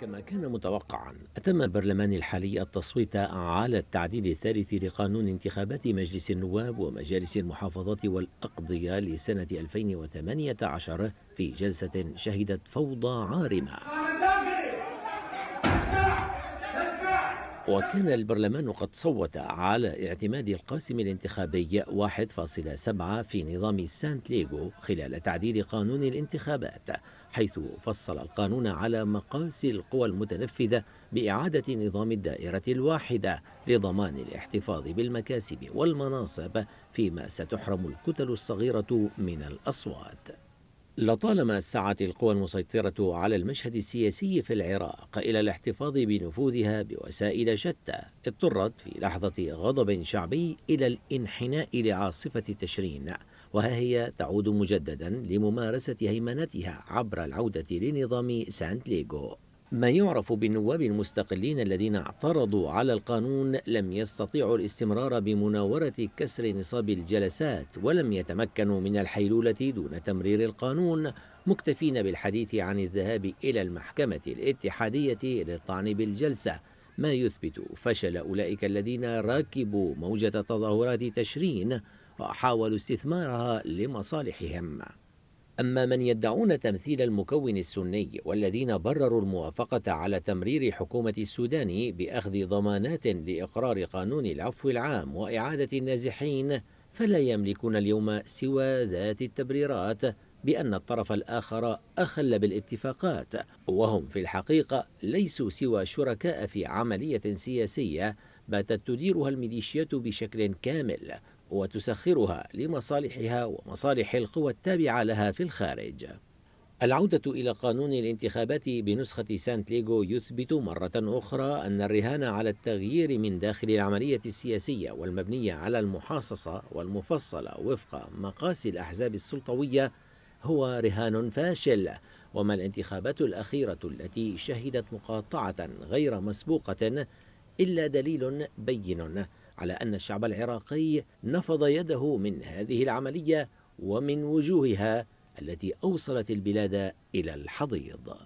كما كان متوقعا أتم البرلمان الحالي التصويت على التعديل الثالث لقانون انتخابات مجلس النواب ومجالس المحافظات والأقضية لسنة 2018 في جلسة شهدت فوضى عارمة وكان البرلمان قد صوت على اعتماد القاسم الانتخابي 1.7 في نظام سانت ليغو خلال تعديل قانون الانتخابات حيث فصل القانون على مقاس القوى المتنفذة بإعادة نظام الدائرة الواحدة لضمان الاحتفاظ بالمكاسب والمناصب فيما ستحرم الكتل الصغيرة من الأصوات لطالما سعت القوى المسيطرة على المشهد السياسي في العراق إلى الاحتفاظ بنفوذها بوسائل شتى اضطرت في لحظة غضب شعبي إلى الانحناء لعاصفة تشرين وها هي تعود مجددا لممارسة هيمنتها عبر العودة لنظام سانت ليغو ما يعرف بالنواب المستقلين الذين اعترضوا على القانون لم يستطيعوا الاستمرار بمناورة كسر نصاب الجلسات ولم يتمكنوا من الحيلولة دون تمرير القانون مكتفين بالحديث عن الذهاب إلى المحكمة الاتحادية للطعن بالجلسة ما يثبت فشل أولئك الذين راكبوا موجة تظاهرات تشرين وحاولوا استثمارها لمصالحهم أما من يدعون تمثيل المكون السني والذين برروا الموافقة على تمرير حكومة السودان بأخذ ضمانات لإقرار قانون العفو العام وإعادة النازحين فلا يملكون اليوم سوى ذات التبريرات بأن الطرف الآخر أخل بالاتفاقات وهم في الحقيقة ليسوا سوى شركاء في عملية سياسية باتت تديرها الميليشيات بشكل كامل وتسخرها لمصالحها ومصالح القوى التابعة لها في الخارج. العودة إلى قانون الانتخابات بنسخة سانت ليغو يثبت مرة أخرى أن الرهان على التغيير من داخل العملية السياسية والمبنية على المحاصصة والمفصلة وفق مقاس الأحزاب السلطوية هو رهان فاشل، وما الانتخابات الأخيرة التي شهدت مقاطعة غير مسبوقة إلا دليل بين على أن الشعب العراقي نفض يده من هذه العملية ومن وجوهها التي أوصلت البلاد إلى الحضيض